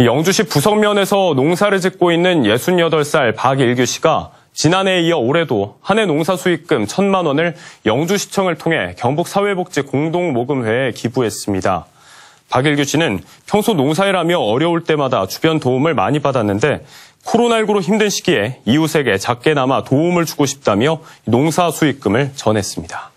영주시 부석면에서 농사를 짓고 있는 68살 박일규 씨가 지난해에 이어 올해도 한해 농사 수익금 1천만 원을 영주시청을 통해 경북사회복지 공동모금회에 기부했습니다. 박일규 씨는 평소 농사일하며 어려울 때마다 주변 도움을 많이 받았는데 코로나19로 힘든 시기에 이웃에게 작게나마 도움을 주고 싶다며 농사 수익금을 전했습니다.